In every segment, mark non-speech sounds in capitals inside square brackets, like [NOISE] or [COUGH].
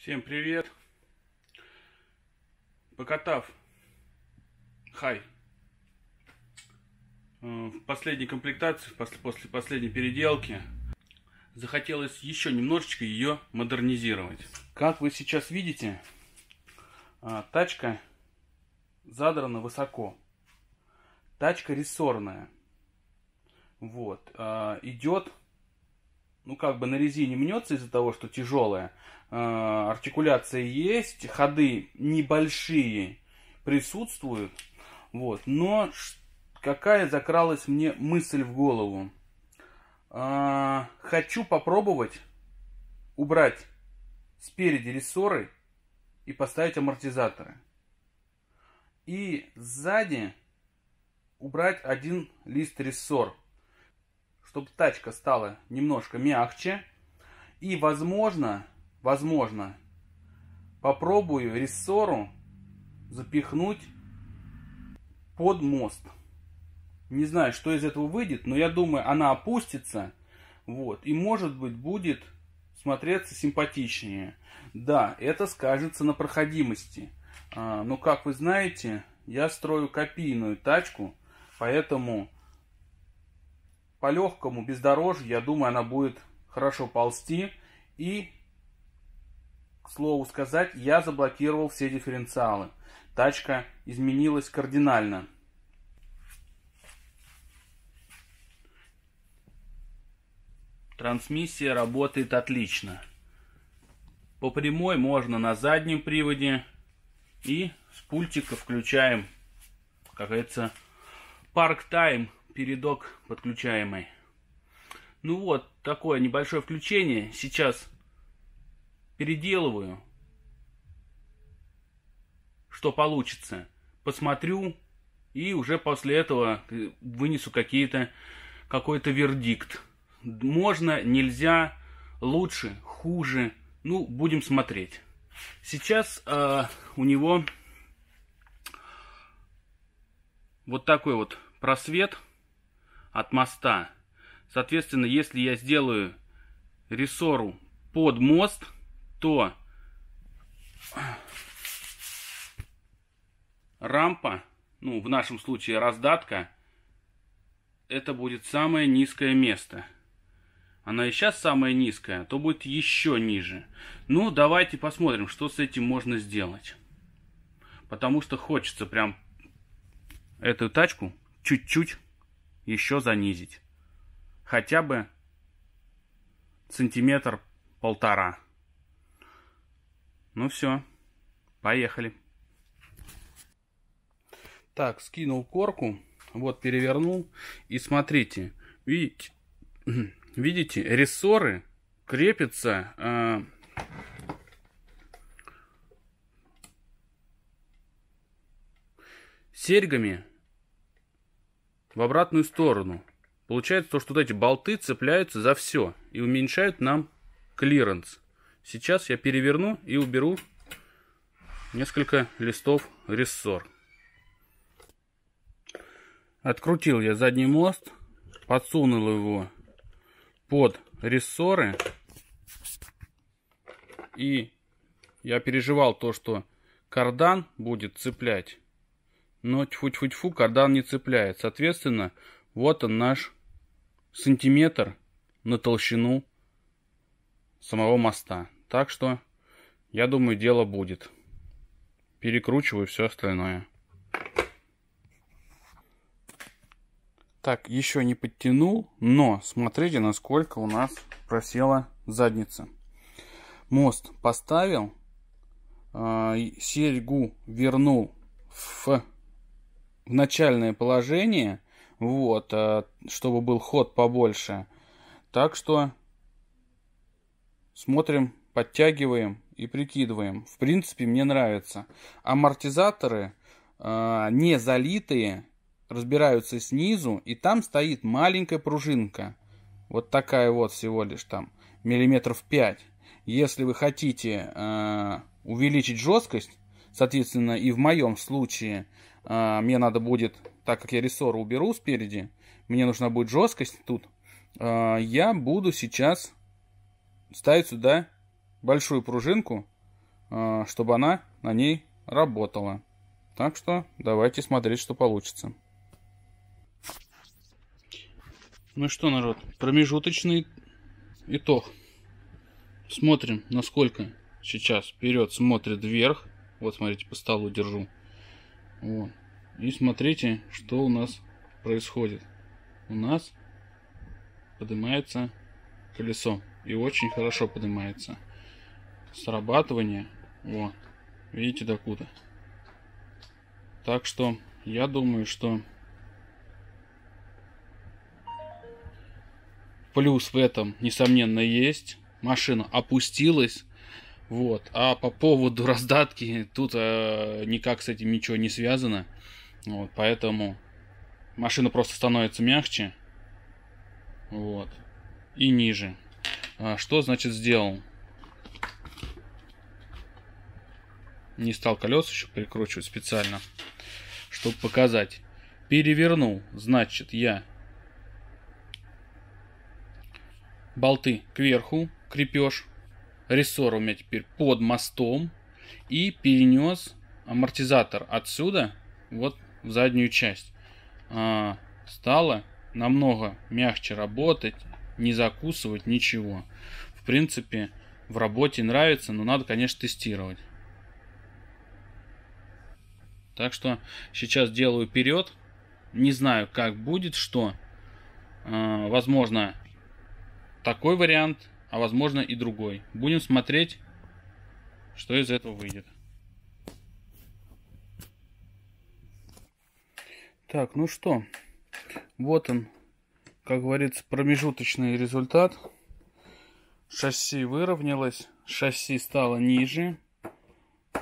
Всем привет! Покатав хай э, в последней комплектации, после последней переделки, захотелось еще немножечко ее модернизировать. Как вы сейчас видите, э, тачка задрана высоко. Тачка рессорная. Вот. Э, идет ну, как бы на резине мнется из-за того, что тяжелая. Э, артикуляция есть, ходы небольшие присутствуют. Вот, но какая закралась мне мысль в голову? А, хочу попробовать убрать спереди рессоры и поставить амортизаторы. И сзади убрать один лист рессор чтобы тачка стала немножко мягче. И, возможно, возможно, попробую рессору запихнуть под мост. Не знаю, что из этого выйдет, но я думаю, она опустится. Вот, и может быть будет смотреться симпатичнее. Да, это скажется на проходимости. А, но, как вы знаете, я строю копийную тачку, поэтому по легкому бездорожью, я думаю, она будет хорошо ползти. И, к слову сказать, я заблокировал все дифференциалы. Тачка изменилась кардинально. Трансмиссия работает отлично. По прямой можно на заднем приводе. И с пультика включаем, как говорится, парк-тайм передок подключаемый. Ну вот, такое небольшое включение. Сейчас переделываю, что получится. Посмотрю и уже после этого вынесу какой-то вердикт. Можно, нельзя, лучше, хуже. Ну, будем смотреть. Сейчас э, у него вот такой вот просвет от моста. Соответственно, если я сделаю рессору под мост, то рампа, ну в нашем случае раздатка, это будет самое низкое место. Она и сейчас самая низкая, а то будет еще ниже. Ну, давайте посмотрим, что с этим можно сделать. Потому что хочется прям эту тачку чуть-чуть еще занизить. Хотя бы сантиметр-полтора. Ну все, поехали. Так, скинул корку, вот перевернул. И смотрите, видите, [CLEARS THROAT] видите рессоры крепятся... Э, серьгами в обратную сторону. Получается то, что вот эти болты цепляются за все и уменьшают нам клиренс. Сейчас я переверну и уберу несколько листов рессор. Открутил я задний мост, подсунул его под рессоры. И я переживал то, что кардан будет цеплять но тьфу-тьфу-тьфу, кардан не цепляет. Соответственно, вот он наш сантиметр на толщину самого моста. Так что, я думаю, дело будет. Перекручиваю все остальное. Так, еще не подтянул, но смотрите, насколько у нас просела задница. Мост поставил, э, серьгу вернул в в начальное положение, вот, э, чтобы был ход побольше. Так что смотрим, подтягиваем и прикидываем. В принципе, мне нравится. Амортизаторы э, не залитые разбираются снизу, и там стоит маленькая пружинка. Вот такая вот всего лишь там, миллиметров 5. Если вы хотите э, увеличить жесткость, Соответственно, и в моем случае э, мне надо будет, так как я рессор уберу спереди, мне нужна будет жесткость тут, э, я буду сейчас ставить сюда большую пружинку, э, чтобы она на ней работала. Так что давайте смотреть, что получится. Ну что, народ, промежуточный итог. Смотрим, насколько сейчас вперед смотрит вверх. Вот, смотрите, по столу держу. Вот. И смотрите, что у нас происходит. У нас поднимается колесо. И очень хорошо поднимается. Срабатывание. Вот. Видите, докуда. Так что я думаю, что плюс в этом, несомненно, есть. Машина опустилась вот. А по поводу [LAUGHS] раздатки, тут э, никак с этим ничего не связано. Вот, поэтому машина просто становится мягче. Вот. И ниже. А что значит сделал? Не стал колес еще прикручивать специально, чтобы показать. Перевернул, значит, я болты кверху крепеж рессор у меня теперь под мостом. И перенес амортизатор отсюда вот в заднюю часть. А, стало намного мягче работать, не закусывать ничего. В принципе, в работе нравится, но надо, конечно, тестировать. Так что сейчас делаю вперед. Не знаю, как будет, что. А, возможно, такой вариант а возможно и другой. Будем смотреть, что из этого выйдет. Так, ну что, вот он, как говорится, промежуточный результат. Шасси выровнялось, шасси стало ниже.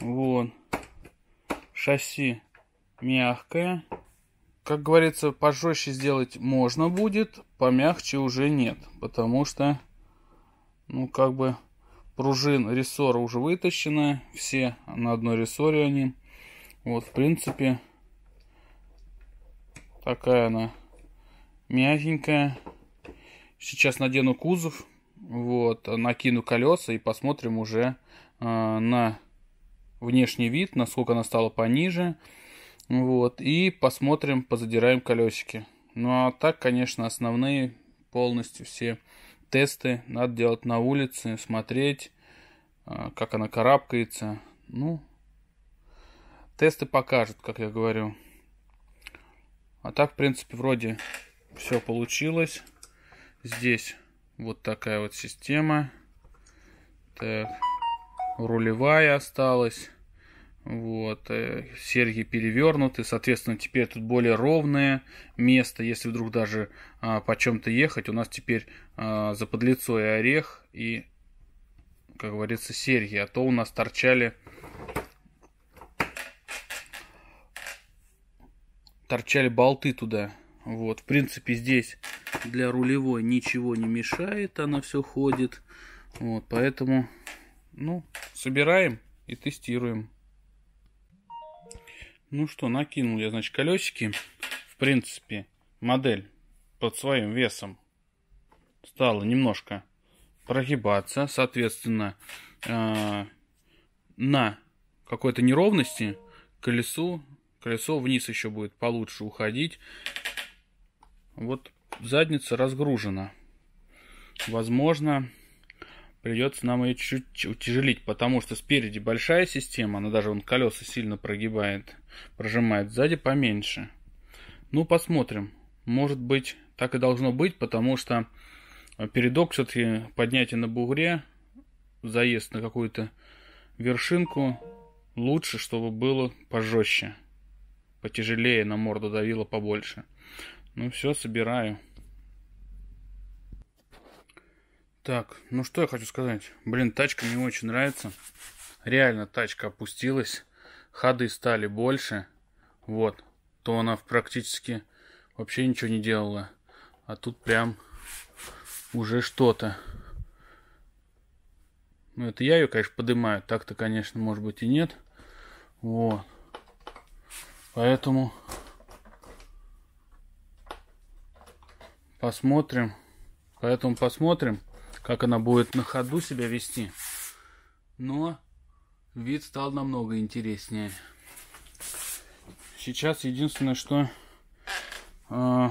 Вот. Шасси мягкое. Как говорится, пожестче сделать можно будет, помягче уже нет, потому что ну, как бы пружин рессора уже вытащена. Все на одной рессоре они. Вот, в принципе, такая она мягенькая. Сейчас надену кузов, вот, накину колеса и посмотрим уже э, на внешний вид, насколько она стала пониже. Вот, и посмотрим, позадираем колесики. Ну а так, конечно, основные полностью все тесты надо делать на улице, смотреть, а, как она карабкается. Ну, тесты покажут, как я говорю. А так, в принципе, вроде все получилось. Здесь вот такая вот система. Так, рулевая осталась. Вот, э, серьги перевернуты, соответственно, теперь тут более ровное место, если вдруг даже а, по чем-то ехать, у нас теперь а, заподлицо и орех, и, как говорится, серьги, а то у нас торчали, торчали болты туда. Вот, в принципе, здесь для рулевой ничего не мешает, она все ходит, вот, поэтому, ну, собираем и тестируем. Ну что, накинул я, значит, колесики. В принципе, модель под своим весом стала немножко прогибаться. Соответственно, э на какой-то неровности колесу, колесо вниз еще будет получше уходить. Вот задница разгружена. Возможно, придется нам ее чуть утяжелить, потому что спереди большая система, она даже вон колеса сильно прогибает, прожимает, сзади поменьше. Ну, посмотрим. Может быть, так и должно быть, потому что э, передок все-таки поднятие на бугре, заезд на какую-то вершинку, лучше, чтобы было пожестче, потяжелее, на морду давило побольше. Ну все, собираю. Так, ну что я хочу сказать. Блин, тачка мне очень нравится. Реально тачка опустилась. Ходы стали больше. Вот. То она практически вообще ничего не делала. А тут прям уже что-то. Ну, это я ее, конечно, поднимаю. Так-то, конечно, может быть и нет. Вот. Поэтому посмотрим. Поэтому посмотрим как она будет на ходу себя вести. Но вид стал намного интереснее. Сейчас единственное, что э,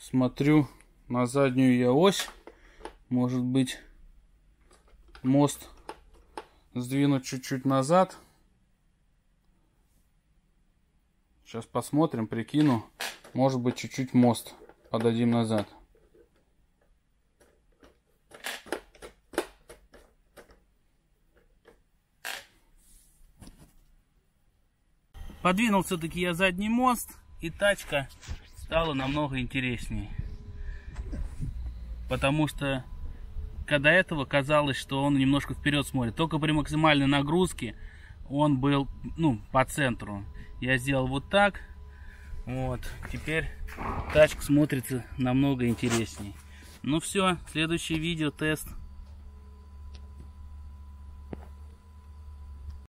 смотрю на заднюю я ось. Может быть мост сдвинуть чуть-чуть назад. Сейчас посмотрим, прикину. Может быть чуть-чуть мост подадим назад. Подвинул все-таки я задний мост, и тачка стала намного интереснее. Потому что когда этого казалось, что он немножко вперед смотрит. Только при максимальной нагрузке он был ну, по центру. Я сделал вот так. Вот. Теперь тачка смотрится намного интереснее. Ну все, следующее видео, тест.